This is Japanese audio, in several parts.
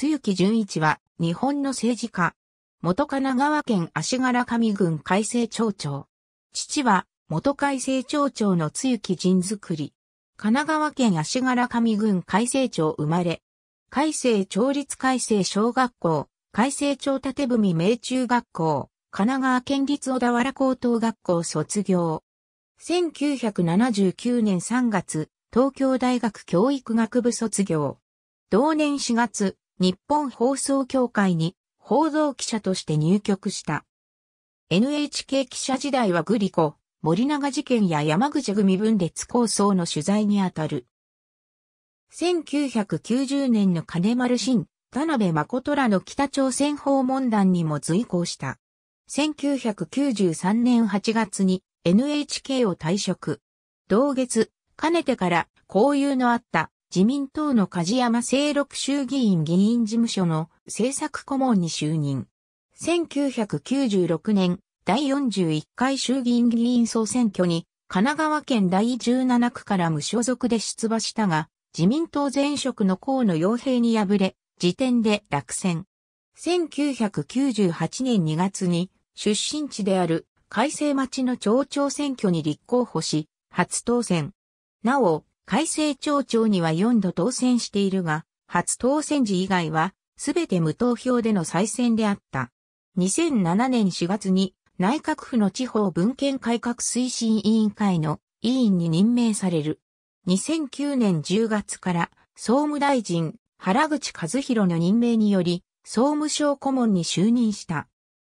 露木淳一は、日本の政治家。元神奈川県足柄上郡改正町長。父は、元改正町長の露木淳作り。神奈川県足柄上郡改正町生まれ。改正町立改正小学校、改正町縦文明中学校、神奈川県立小田原高等学校卒業。1979年3月、東京大学教育学部卒業。同年4月、日本放送協会に報道記者として入局した。NHK 記者時代はグリコ、森永事件や山口組分裂構想の取材にあたる。1990年の金丸新、田辺誠らの北朝鮮訪問団にも随行した。1993年8月に NHK を退職。同月、かねてから交友のあった自民党の梶山清六衆議院議員事務所の政策顧問に就任。1996年第41回衆議院議員総選挙に神奈川県第17区から無所属で出馬したが、自民党前職の河野洋平に敗れ、時点で落選。1998年2月に出身地である改正町の町長選挙に立候補し、初当選。なお、改正町長には4度当選しているが、初当選時以外は、すべて無投票での再選であった。2007年4月に内閣府の地方文献改革推進委員会の委員に任命される。2009年10月から総務大臣原口和弘の任命により総務省顧問に就任した。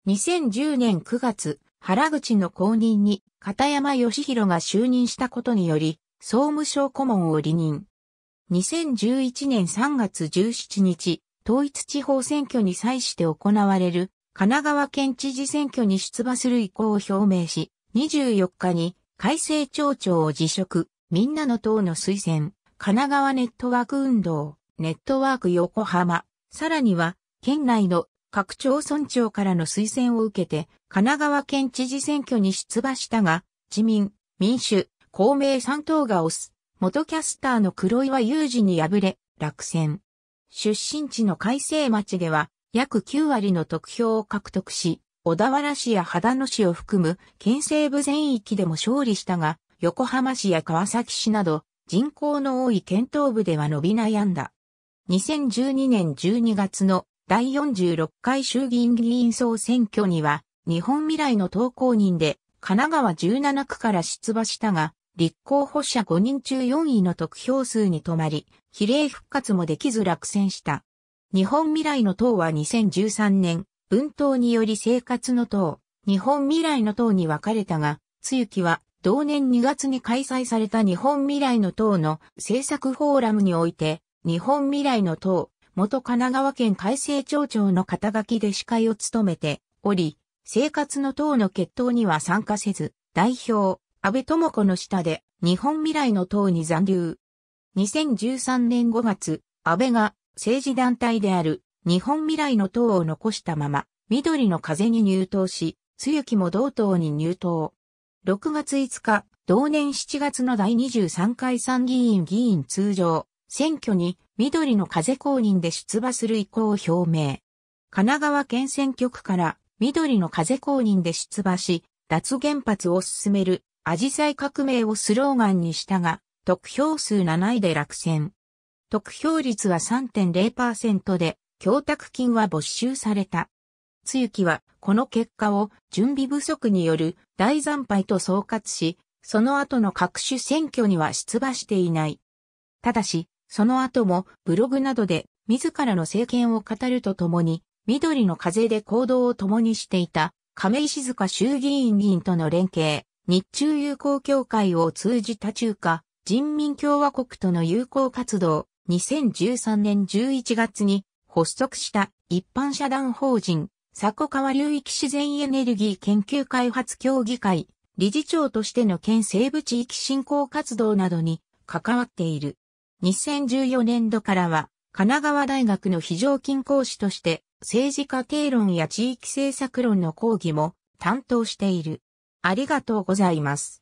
2010年9月、原口の後任に片山義弘が就任したことにより、総務省顧問を離任。2011年3月17日、統一地方選挙に際して行われる神奈川県知事選挙に出馬する意向を表明し、24日に改正町長を辞職、みんなの党の推薦、神奈川ネットワーク運動、ネットワーク横浜、さらには県内の各町村長からの推薦を受けて、神奈川県知事選挙に出馬したが、自民、民主、公明三党が推す、元キャスターの黒岩雄二に敗れ、落選。出身地の海正町では、約9割の得票を獲得し、小田原市や秦野市を含む県西部全域でも勝利したが、横浜市や川崎市など人口の多い県東部では伸び悩んだ。2012年12月の第46回衆議院議員総選挙には、日本未来の投稿人で神奈川17区から出馬したが、立候補者5人中4位の得票数に止まり、比例復活もできず落選した。日本未来の党は2013年、文党により生活の党、日本未来の党に分かれたが、つゆきは同年2月に開催された日本未来の党の政策フォーラムにおいて、日本未来の党、元神奈川県改正町長の肩書きで司会を務めており、生活の党の決闘には参加せず、代表、安倍智子の下で日本未来の党に残留。2013年5月、安倍が政治団体である日本未来の党を残したまま、緑の風に入党し、ゆきも同党に入党。6月5日、同年7月の第23回参議院議員通常、選挙に緑の風公認で出馬する意向を表明。神奈川県選挙区から緑の風公認で出馬し、脱原発を進めるアジサイ革命をスローガンにしたが、得票数7位で落選。得票率は3.0%で、供託金は没収された。つゆきは、この結果を準備不足による大惨敗と総括し、その後の各種選挙には出馬していない。ただし、その後もブログなどで自らの政権を語るとともに、緑の風で行動を共にしていた亀井静香衆議院議員との連携、日中友好協会を通じた中華人民共和国との友好活動、2013年11月に発足した一般社団法人、佐古川流域自然エネルギー研究開発協議会、理事長としての県西部地域振興活動などに関わっている。2014年度からは、神奈川大学の非常勤講師として、政治家定論や地域政策論の講義も担当している。ありがとうございます。